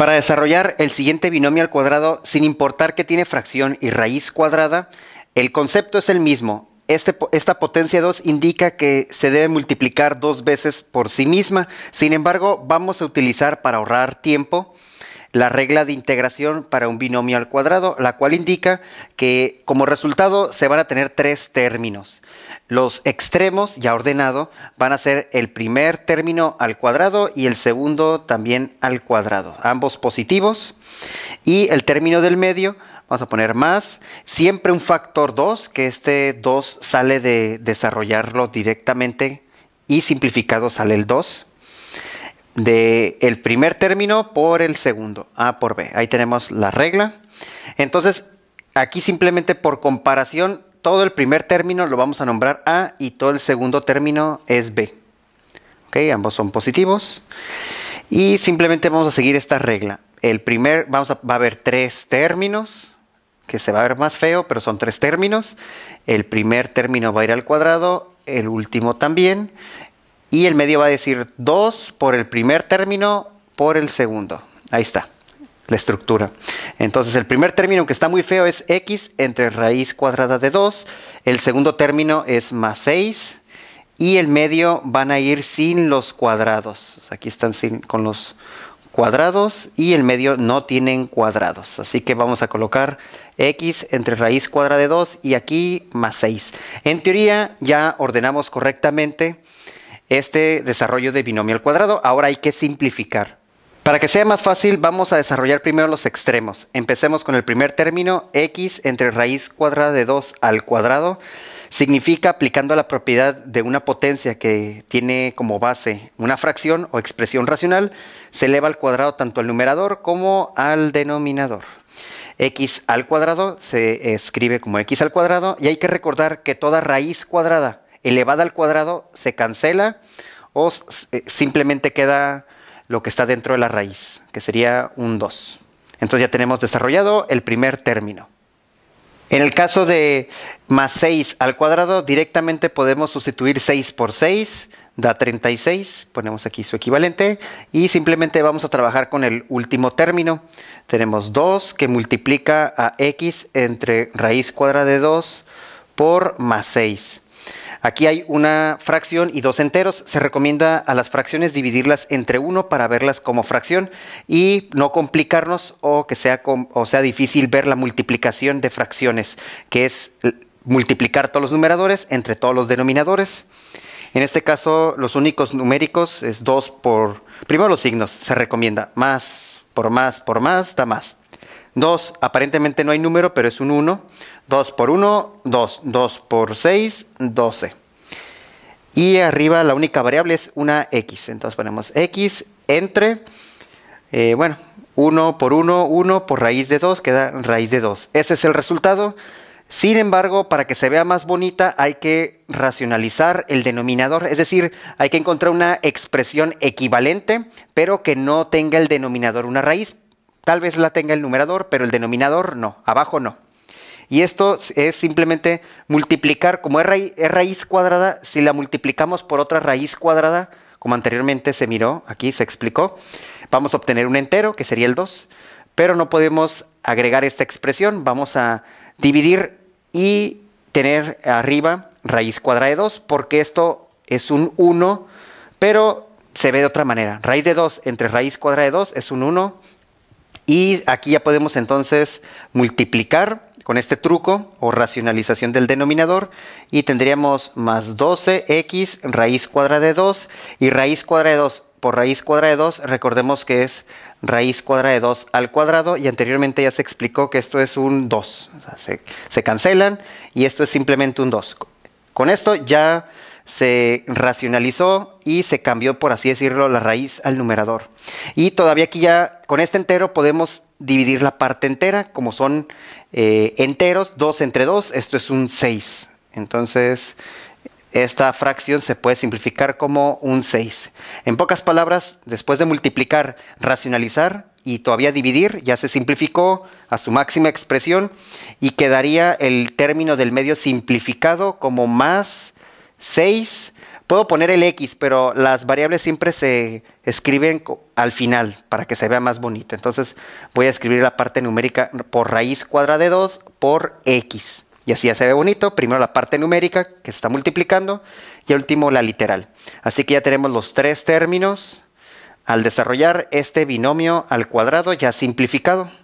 Para desarrollar el siguiente binomio al cuadrado, sin importar que tiene fracción y raíz cuadrada, el concepto es el mismo. Este esta potencia 2 indica que se debe multiplicar dos veces por sí misma. Sin embargo, vamos a utilizar para ahorrar tiempo la regla de integración para un binomio al cuadrado, la cual indica que como resultado se van a tener tres términos. Los extremos, ya ordenado, van a ser el primer término al cuadrado y el segundo también al cuadrado, ambos positivos. Y el término del medio, vamos a poner más, siempre un factor 2, que este 2 sale de desarrollarlo directamente y simplificado sale el 2 de el primer término por el segundo, A por B. Ahí tenemos la regla. Entonces, aquí simplemente por comparación, todo el primer término lo vamos a nombrar A y todo el segundo término es B. ¿Ok? Ambos son positivos. Y simplemente vamos a seguir esta regla. El primer, vamos a, va a haber tres términos, que se va a ver más feo, pero son tres términos. El primer término va a ir al cuadrado, el último también y el medio va a decir 2 por el primer término por el segundo. Ahí está la estructura. Entonces el primer término que está muy feo es x entre raíz cuadrada de 2, el segundo término es más 6 y el medio van a ir sin los cuadrados. Aquí están sin, con los cuadrados y el medio no tienen cuadrados. Así que vamos a colocar x entre raíz cuadrada de 2 y aquí más 6. En teoría ya ordenamos correctamente este desarrollo de binomio al cuadrado. Ahora hay que simplificar. Para que sea más fácil, vamos a desarrollar primero los extremos. Empecemos con el primer término, x entre raíz cuadrada de 2 al cuadrado. Significa aplicando la propiedad de una potencia que tiene como base una fracción o expresión racional, se eleva al cuadrado tanto al numerador como al denominador. x al cuadrado se escribe como x al cuadrado y hay que recordar que toda raíz cuadrada elevada al cuadrado se cancela o eh, simplemente queda lo que está dentro de la raíz, que sería un 2. Entonces ya tenemos desarrollado el primer término. En el caso de más 6 al cuadrado, directamente podemos sustituir 6 por 6, da 36, ponemos aquí su equivalente, y simplemente vamos a trabajar con el último término. Tenemos 2 que multiplica a x entre raíz cuadrada de 2 por más 6. Aquí hay una fracción y dos enteros. Se recomienda a las fracciones dividirlas entre uno para verlas como fracción y no complicarnos o que sea, o sea difícil ver la multiplicación de fracciones, que es multiplicar todos los numeradores entre todos los denominadores. En este caso, los únicos numéricos es dos por... Primero los signos se recomienda. Más por más por más da más. 2, aparentemente no hay número, pero es un 1. 2 por 1, 2. 2 por 6, 12. Y arriba la única variable es una x. Entonces ponemos x entre, eh, bueno, 1 por 1, 1 por raíz de 2, queda raíz de 2. Ese es el resultado. Sin embargo, para que se vea más bonita hay que racionalizar el denominador, es decir, hay que encontrar una expresión equivalente, pero que no tenga el denominador una raíz, Tal vez la tenga el numerador, pero el denominador no, abajo no. Y esto es simplemente multiplicar, como es, raíz, raíz cuadrada, si la multiplicamos por otra raíz cuadrada, como anteriormente se miró, aquí se explicó, vamos a obtener un entero, que sería el 2, pero no podemos agregar esta expresión, vamos a dividir y tener arriba raíz cuadrada de 2, porque esto es un 1, pero se ve de otra manera. Raíz de 2 entre raíz cuadrada de 2 es un 1, y aquí ya podemos entonces multiplicar con este truco o racionalización del denominador y tendríamos más 12x raíz cuadrada de 2 y raíz cuadrada de 2 por raíz cuadrada de 2 recordemos que es raíz cuadrada de 2 al cuadrado y anteriormente ya se explicó que esto es un 2, se, se cancelan y esto es simplemente un 2. Con esto ya se racionalizó y se cambió, por así decirlo, la raíz al numerador. Y todavía aquí ya con este entero podemos dividir la parte entera, como son eh, enteros, 2 entre 2, esto es un 6. Entonces, esta fracción se puede simplificar como un 6. En pocas palabras, después de multiplicar, racionalizar y todavía dividir, ya se simplificó a su máxima expresión y quedaría el término del medio simplificado como más 6. Puedo poner el X, pero las variables siempre se escriben al final para que se vea más bonito. Entonces voy a escribir la parte numérica por raíz cuadrada de 2 por X. Y así ya se ve bonito. Primero la parte numérica que se está multiplicando y último la literal. Así que ya tenemos los tres términos al desarrollar este binomio al cuadrado ya simplificado.